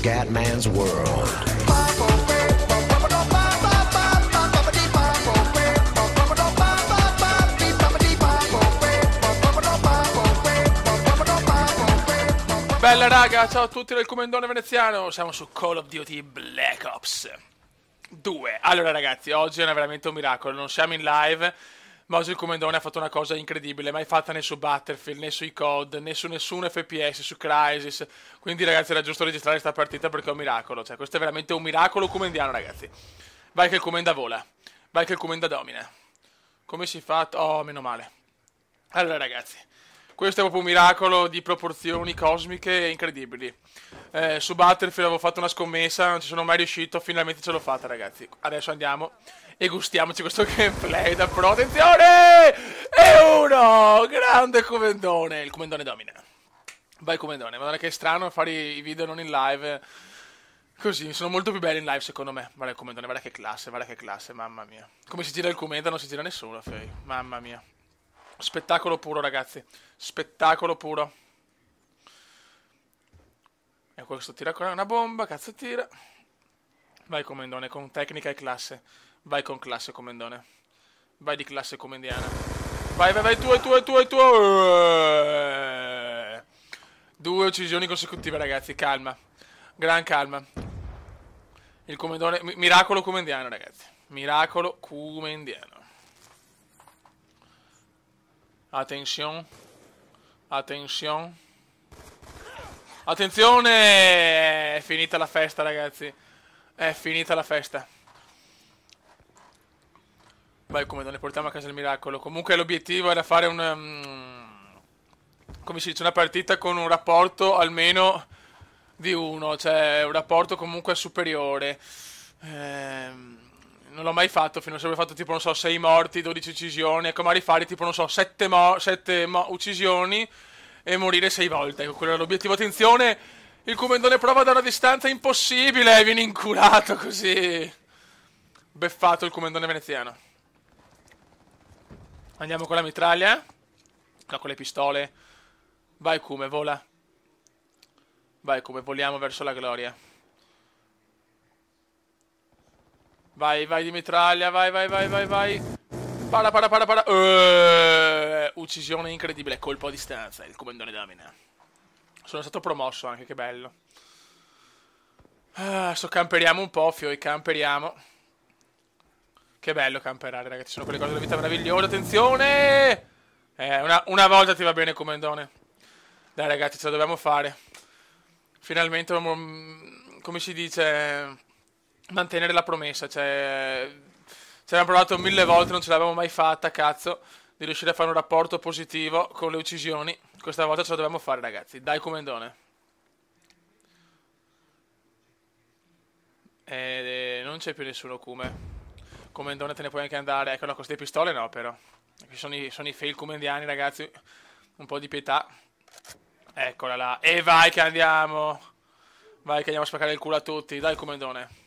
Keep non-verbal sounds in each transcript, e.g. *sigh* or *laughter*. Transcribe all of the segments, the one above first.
Scatman's world. Bella raga, ciao a tutti del Comendone Veneziano, siamo su Call of Duty Black Ops 2. Allora ragazzi, oggi è veramente un miracolo, non siamo in live, Mouse il Comandone ha fatto una cosa incredibile, mai fatta né su Battlefield, né sui COD, né su nessun FPS, su Crisis. Quindi, ragazzi, era giusto registrare questa partita perché è un miracolo. Cioè, questo è veramente un miracolo comendiano, ragazzi. Vai che il Comenda vola. Vai che il Comenda domina. Come si fa? Oh, meno male. Allora, ragazzi. Questo è proprio un miracolo di proporzioni cosmiche e incredibili. Eh, su Battlefield avevo fatto una scommessa, non ci sono mai riuscito, finalmente ce l'ho fatta ragazzi. Adesso andiamo e gustiamoci questo *laughs* gameplay da pro. Attenzione! E uno! Grande Comendone! Il Comendone domina. Vai Comendone, madonna che è strano fare i video non in live. Così, sono molto più belli in live secondo me. Guarda il Comendone, guarda che classe, guarda che classe, mamma mia. Come si gira il comendone non si gira nessuno, Fei. Mamma mia. Spettacolo puro, ragazzi. Spettacolo puro. E questo tira con una bomba, cazzo tira. Vai Comendone, con tecnica e classe. Vai con classe, Comendone. Vai di classe comendiana. Vai, vai, vai, tu, tu, tu, tu. Due uccisioni consecutive, ragazzi, calma. Gran calma. Il comendone... Miracolo comendiano, ragazzi. Miracolo comendiano. Attenzione. Attenzione. Attenzione! È finita la festa, ragazzi. È finita la festa. Vai, come non ne portiamo a casa il miracolo. Comunque l'obiettivo era fare un... Um, come si dice, una partita con un rapporto almeno di uno. Cioè, un rapporto comunque superiore. Ehm non l'ho mai fatto, fino a sempre fatto tipo, non so, 6 morti, 12 uccisioni, ecco, ma rifare tipo, non so, 7, mo- 7 mo- uccisioni e morire 6 volte, ecco, quello era l'obiettivo, attenzione, il comendone prova da una distanza impossibile, Vieni inculato così, beffato il comendone veneziano. Andiamo con la mitraglia, eh? no, con le pistole, vai come, vola, vai come, voliamo verso la gloria. Vai, vai di mitraglia, vai, vai, vai, vai, vai. Para, para, para, para. Eeeh, uccisione incredibile, colpo a distanza, il comandone Damina. Sono stato promosso anche, che bello. Ah, adesso camperiamo un po', Fioi, camperiamo. Che bello camperare, ragazzi. Sono quelle cose della vita meravigliose. Attenzione! Eh, una, una, volta ti va bene, comandone. Dai, ragazzi, ce la dobbiamo fare. Finalmente, mm, come si dice mantenere la promessa. Cioè, ci abbiamo provato mille volte, non ce l'avevamo mai fatta, cazzo, di riuscire a fare un rapporto positivo con le uccisioni. Questa volta ce la dobbiamo fare, ragazzi. Dai comendone. E eh, eh, non c'è più nessuno come. Comendone te ne puoi anche andare. Ecco, no, con queste pistole no, però. Sono sono i fail comendiani, ragazzi. Un po' di pietà. Eccola là. E vai che andiamo. Vai che andiamo a spaccare il culo a tutti. Dai, comendone.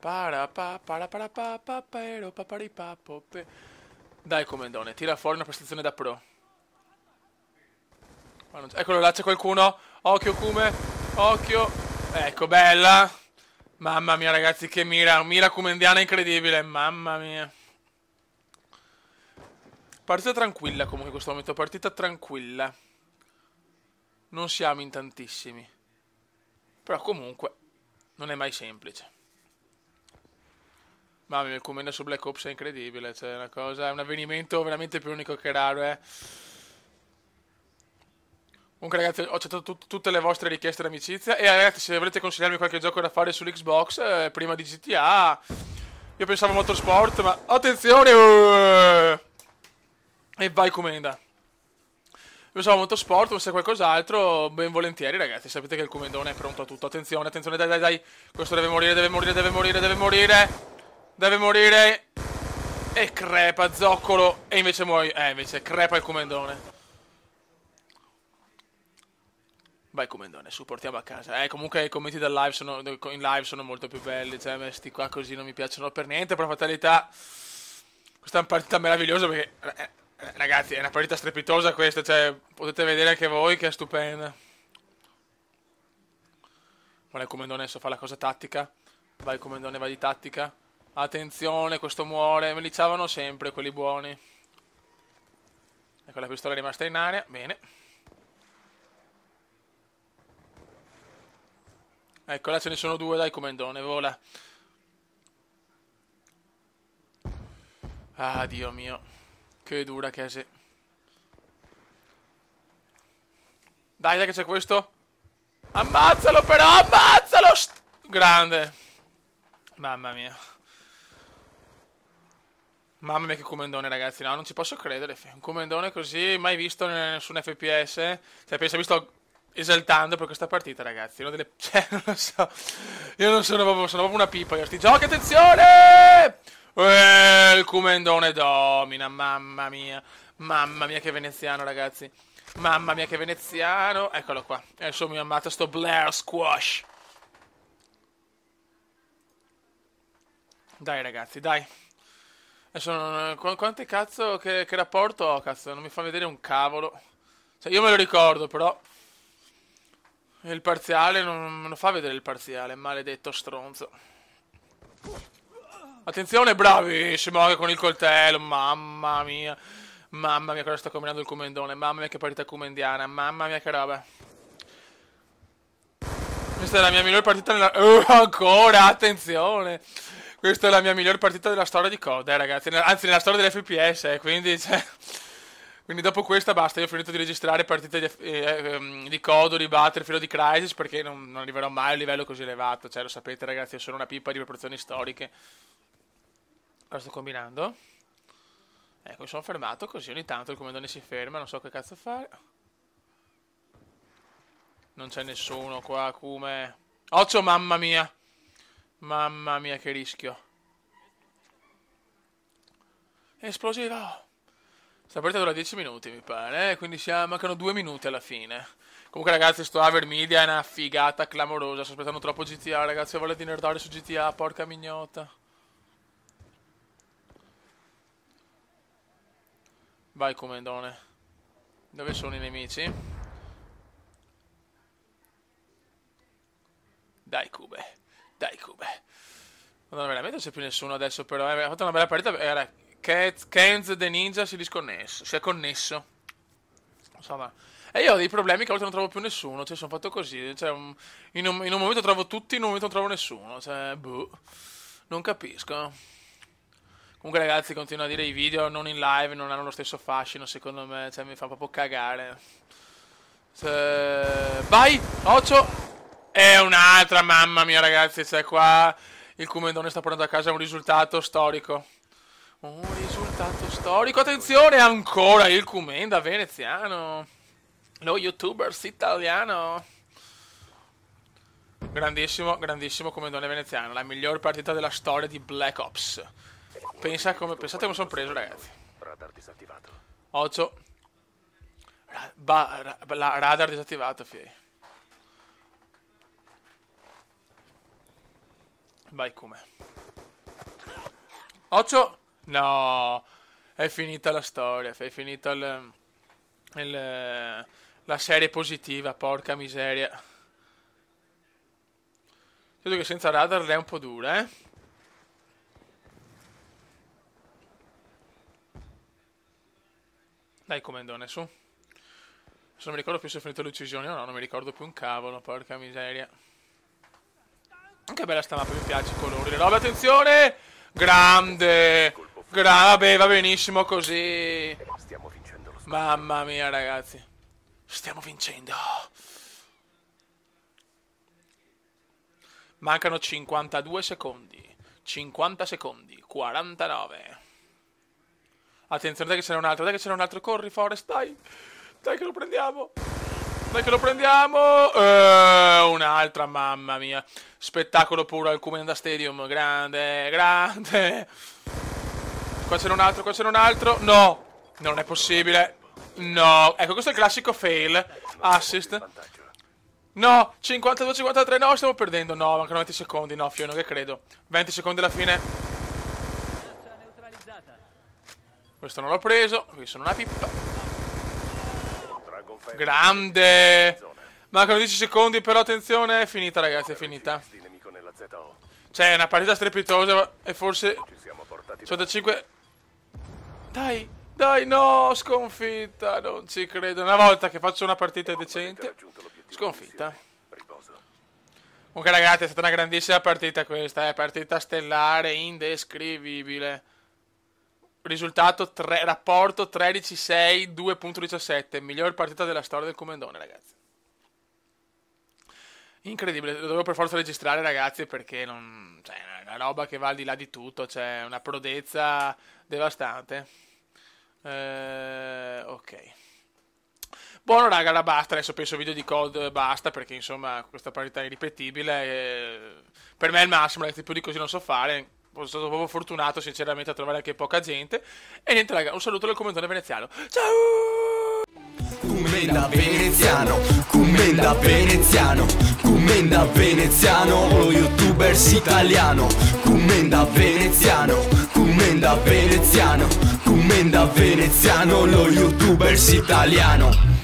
Para pa para Dai comendone, tira fuori una prestazione da pro. Eccolo là, c'è qualcuno. Occhio Kume, occhio. Ecco, bella. Mamma mia ragazzi, che mira. Mira comendiana incredibile, mamma mia. Partita tranquilla comunque in questo momento, partita tranquilla. Non siamo in tantissimi. Però comunque non è mai semplice. Mamma mia, il commento su Black Ops è incredibile, cioè è una cosa, è un avvenimento veramente più unico che raro, eh. Comunque ragazzi, ho accettato tut tutte le vostre richieste d'amicizia e ragazzi, se volete consigliarmi qualche gioco da fare sull'Xbox eh, prima di GTA, io pensavo a Motorsport, ma attenzione! Uh! E vai Comenda. Pensavo a Motorsport, ma se qualcos'altro, ben volentieri ragazzi, sapete che il Comendone è pronto a tutto. Attenzione, attenzione, dai, dai, dai, questo deve morire, deve morire, deve morire, deve morire. Deve morire. E crepa, zoccolo. E invece muoio. Eh, invece crepa il comendone. Vai comendone, supportiamo a casa. Eh, comunque i commenti del live sono, in live sono molto più belli. Cioè, questi qua così non mi piacciono per niente. Però fatalità. Questa è una partita meravigliosa perché... Eh, ragazzi, è una partita strepitosa questa. Cioè, potete vedere anche voi che è stupenda. Guarda il comendone adesso fa la cosa tattica. Vai comendone, vai di tattica. Attenzione, questo muore. Me li ciavano sempre quelli buoni. Ecco la pistola è rimasta in aria. Bene. Ecco, là ce ne sono due, dai, comendone, vola. Ah, Dio mio. Che dura che se... Dai, dai che c'è questo. Ammazzalo però, ammazzalo! Grande. Mamma mia. Mamma mia che comendone ragazzi, no, non ci posso credere, un comendone così mai visto in nessun FPS, cioè penso mi sto esaltando per questa partita ragazzi, uno delle... *laughs* cioè non lo so, io non sono proprio, sono proprio una pipa io sti giochi, attenzione! Eeeh, il comendone domina, mamma mia, mamma mia che veneziano ragazzi, mamma mia che veneziano, eccolo qua, Adesso mi suo mio amato sto Blair Squash. Dai ragazzi, dai. Eh, eh, quante cazzo che, che rapporto ho, cazzo? Non mi fa vedere un cavolo. Cioè, io me lo ricordo, però... Il parziale non me lo fa vedere il parziale, maledetto stronzo. Attenzione, bravissimo, anche con il coltello, mamma mia. Mamma mia, cosa sta combinando il comendone, mamma mia che partita comendiana, mamma mia che roba. Questa è la mia miglior partita nella... Uh, *laughs* ancora, attenzione! Questa è la mia miglior partita della storia di COD, eh, ragazzi. Anzi, nella storia dell'FPS, eh, quindi, cioè... quindi, dopo questa basta. Io ho finito di registrare partite di, eh, ehm, di COD, di Battlefield, di Crisis, perché non, non, arriverò mai a un livello così elevato. Cioè, lo sapete, ragazzi, io sono una pipa di proporzioni storiche. Lo sto combinando. Ecco, mi sono fermato così. Ogni tanto il comandone si ferma, non so che cazzo fare. Non c'è nessuno qua, come... Occio, mamma mia! Mamma mia che rischio. Esplosivo. Sta partita dura 10 minuti, mi pare. Eh, quindi siamo, mancano 2 minuti alla fine. Comunque, ragazzi, sto Aver Media è una figata clamorosa. Sto aspettando troppo GTA, ragazzi. Ho Voglio di nerdare su GTA, porca mignotta. Vai, comendone. Dove sono i nemici? Non veramente c'è più nessuno adesso, però eh, ha fatto una bella partita. Era eh, Kenz The Ninja si, disconnesso, si è connesso. Insomma. E io ho dei problemi che a volte non trovo più nessuno. Cioè, sono fatto così. Cioè, in, un, in un momento trovo tutti, in un momento non trovo nessuno. Cioè, boh. Non capisco. Comunque, ragazzi, continuo a dire i video non in live non hanno lo stesso fascino, secondo me. Cioè, mi fa proprio cagare. Cioè... Vai! Occio! È un'altra, mamma mia, ragazzi. Cioè, qua il Comendone sta portando a casa un risultato storico. Un risultato storico. Attenzione, ancora il Comenda veneziano. Lo youtuber italiano. Grandissimo, grandissimo Comendone veneziano. La miglior partita della storia di Black Ops. Pensa come, pensate come sono preso, ragazzi. Radar disattivato. Ocio. Ra ba ra radar disattivato, figli. Vai come. Occio No, è finita la storia, è finita il, il, la serie positiva, porca miseria. Credo che senza radar è un po' dura, eh. Dai comendone, su. Adesso non mi ricordo più se ho finito l'uccisione o no, non mi ricordo più un cavolo, porca miseria. Anche bella sta mappa, mi piace i colori. Le robe, attenzione! Grande! Grave, va benissimo così. Mamma mia, ragazzi. Stiamo vincendo. Mancano 52 secondi. 50 secondi. 49. Attenzione, dai che ce n'è un altro. Dai che ce n'è un altro. Corri, Forest, dai. Dai che lo prendiamo. Dai che lo prendiamo. Eh un'altra, mamma mia. Spettacolo puro al Cumenda Stadium, grande, grande. Qua c'era un altro, qua c'era un altro. No, non è possibile. No, ecco questo è il classico fail. Assist. No, 52-53, no, stiamo perdendo. No, mancano 20 secondi, no, Fiona, che credo. 20 secondi alla fine. Questo non l'ho preso, Qui sono una pippa. Grande! Mancano 10 secondi, però attenzione, è finita ragazzi, è finita. Cioè, è una partita strepitosa e forse... 5... Dai, dai, no, sconfitta, non ci credo. Una volta che faccio una partita decente, sconfitta. Comunque ragazzi, è stata una grandissima partita questa, eh? partita stellare, indescrivibile. Risultato tre, rapporto 13-6, 2.17, miglior partita della storia del Comendone ragazzi. Incredibile, lo dovevo per forza registrare ragazzi perché non... cioè, è una roba che va al di là di tutto, c'è cioè una prodezza devastante. Eh, ok. Buono raga, la basta, adesso penso video di Cold eh, basta perché insomma questa parità è irripetibile. Eh, per me è il massimo, ragazzi, più di così non so fare. Sono stato proprio fortunato sinceramente a trovare anche poca gente. E niente raga, un saluto dal commentone veneziano. Ciao! Commenda veneziano, commenda veneziano, commenda veneziano, lo youtubers italiano, commenda veneziano, commenda veneziano, commenda veneziano, lo youtubers italiano.